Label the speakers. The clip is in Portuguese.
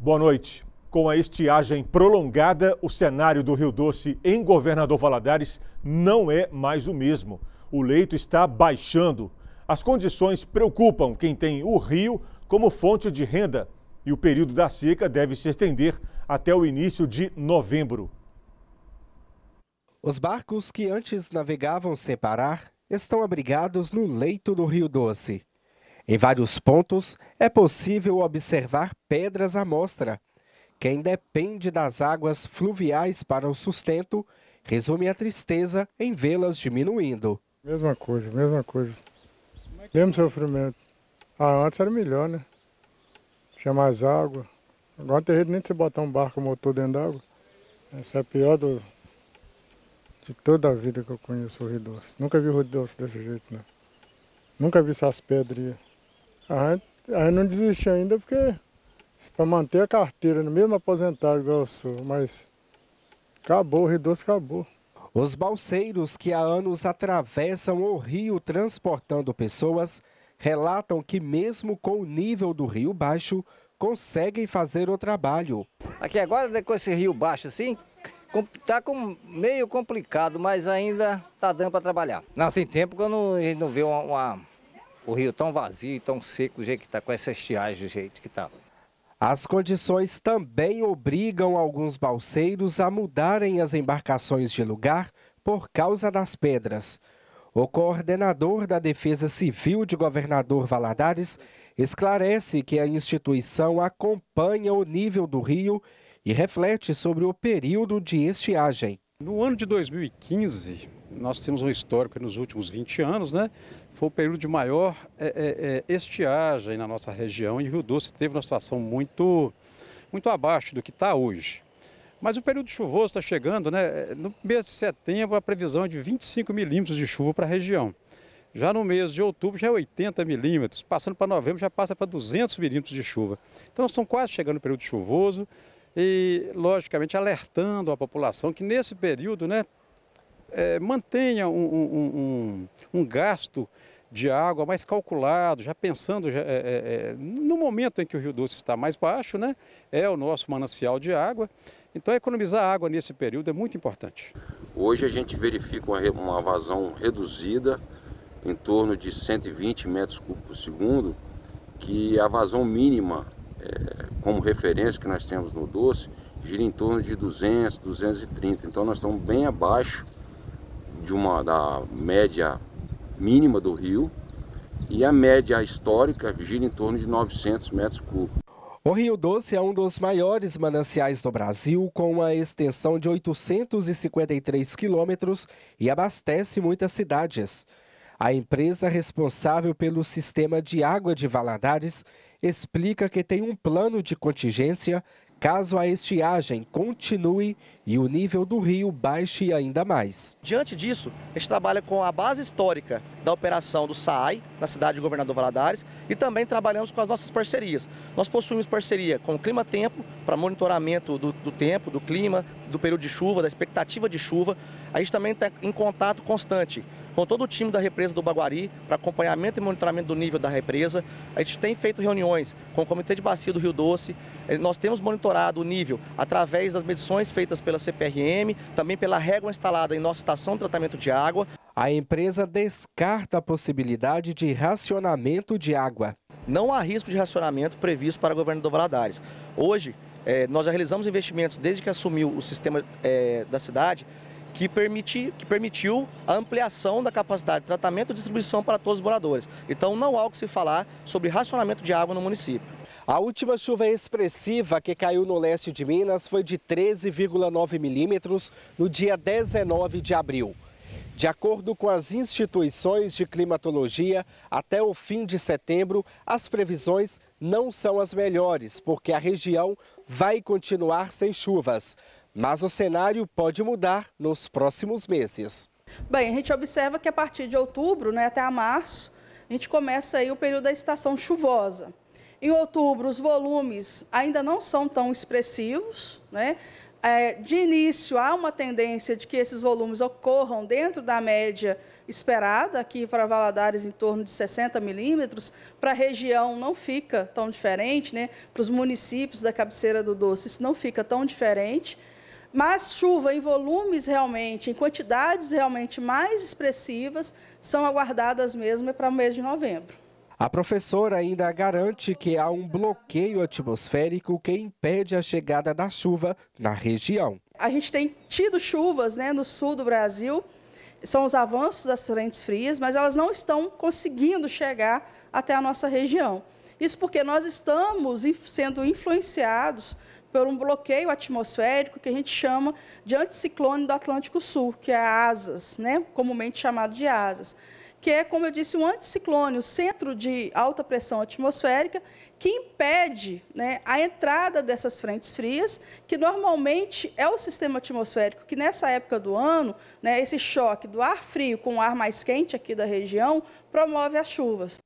Speaker 1: Boa noite. Com a estiagem prolongada, o cenário do Rio Doce em Governador Valadares não é mais o mesmo. O leito está baixando. As condições preocupam quem tem o rio como fonte de renda e o período da seca deve se estender até o início de novembro.
Speaker 2: Os barcos que antes navegavam sem parar estão abrigados no leito do Rio Doce. Em vários pontos, é possível observar pedras à mostra. Quem depende das águas fluviais para o sustento resume a tristeza em vê-las diminuindo. Mesma coisa, mesma coisa. Mesmo sofrimento. Ah, antes era melhor, né? Tinha mais água. Agora tem jeito nem de você botar um barco motor dentro d'água. Essa é a pior do, de toda a vida que eu conheço o Rio Doce. Nunca vi o Rio Doce desse jeito, não. Nunca vi essas pedrinhas. A gente, a gente não desistiu ainda porque para manter a carteira, no mesmo aposentado igual eu sou, mas acabou, o redoço acabou. Os balseiros que há anos atravessam o rio transportando pessoas relatam que mesmo com o nível do rio baixo, conseguem fazer o trabalho. Aqui agora né, com
Speaker 3: esse rio baixo assim, tá com meio complicado, mas ainda tá dando para trabalhar. Não tem tempo que eu não, não vê uma, uma o rio tão vazio e tão seco do jeito que está, com essa estiagem do jeito que está.
Speaker 2: As condições também obrigam alguns balseiros a mudarem as embarcações de lugar por causa das pedras. O coordenador da Defesa Civil de Governador Valadares esclarece que a instituição acompanha o nível do rio e reflete sobre o período de estiagem.
Speaker 1: No ano de 2015, nós temos um histórico nos últimos 20 anos, né? Foi o período de maior é, é, é, estiagem na nossa região e Rio Doce teve uma situação muito, muito abaixo do que está hoje. Mas o período chuvoso está chegando, né? No mês de setembro, a previsão é de 25 milímetros de chuva para a região. Já no mês de outubro já é 80 milímetros, passando para novembro já passa para 200 milímetros de chuva. Então nós estamos quase chegando no período chuvoso, e, logicamente, alertando a população que nesse período né, é, mantenha um, um, um, um, gasto de água mais calculado, já pensando já, é, é, é, no momento em que o Rio Doce está mais baixo, né, é o nosso manancial de água. Então, economizar água nesse período é muito importante. Hoje a gente verifica uma, uma vazão reduzida, em torno de 120 metros cúbicos por segundo, que é a vazão mínima é, como referência que nós temos no doce, gira em torno de 200, 230. Então nós estamos bem abaixo de uma da média mínima do rio e a média histórica gira em torno de 900 metros cúbicos. O Rio
Speaker 2: Doce é um dos maiores mananciais do Brasil, com uma extensão de 853 quilômetros e abastece muitas cidades. A empresa responsável pelo sistema de água de Valadares explica que tem um plano de contingência caso a estiagem continue e o nível do rio baixe ainda mais.
Speaker 3: Diante disso, a gente trabalha com a base histórica da operação do SAAI, na cidade de Governador Valadares, e também trabalhamos com as nossas parcerias. Nós possuímos parceria com o Clima Tempo, para monitoramento do, do tempo, do clima, do período de chuva, da expectativa de chuva. A gente também está em contato constante com todo o time da represa do Baguari para acompanhamento e monitoramento do nível da represa. A gente tem feito reuniões com o Comitê de Bacia do Rio Doce. Nós temos monitoramento monitorado o nível através das medições feitas pela CPRM, também pela régua instalada em nossa estação de tratamento de água. A empresa descarta a possibilidade de racionamento de água. Não há risco de racionamento previsto para o governo do Valadares. Hoje, eh, nós já realizamos investimentos desde que assumiu o sistema eh, da cidade que, permiti, que permitiu a ampliação da capacidade de tratamento e distribuição para todos os moradores.
Speaker 2: Então não há o que se falar sobre racionamento de água no município. A última chuva expressiva que caiu no leste de Minas foi de 13,9 milímetros no dia 19 de abril. De acordo com as instituições de climatologia, até o fim de setembro, as previsões não são as melhores, porque a região vai continuar sem chuvas. Mas o cenário pode mudar
Speaker 4: nos próximos meses. Bem, a gente observa que a partir de outubro né, até março, a gente começa aí o período da estação chuvosa. Em outubro, os volumes ainda não são tão expressivos. Né? É, de início, há uma tendência de que esses volumes ocorram dentro da média esperada, aqui para Valadares em torno de 60 milímetros, para a região não fica tão diferente, né? para os municípios da cabeceira do Doce isso não fica tão diferente, mas chuva em volumes realmente, em quantidades realmente mais expressivas, são aguardadas mesmo é para o mês de novembro.
Speaker 2: A professora ainda garante que há um bloqueio atmosférico que impede a chegada da chuva na região.
Speaker 4: A gente tem tido chuvas né, no sul do Brasil, são os avanços das frentes frias, mas elas não estão conseguindo chegar até a nossa região. Isso porque nós estamos sendo influenciados por um bloqueio atmosférico que a gente chama de anticiclone do Atlântico Sul, que é a ASAS, né, comumente chamado de ASAS que é, como eu disse, um anticiclone, o centro de alta pressão atmosférica, que impede né, a entrada dessas frentes frias, que normalmente é o sistema atmosférico que, nessa época do ano, né, esse choque do ar frio com o ar mais quente aqui da região promove as chuvas.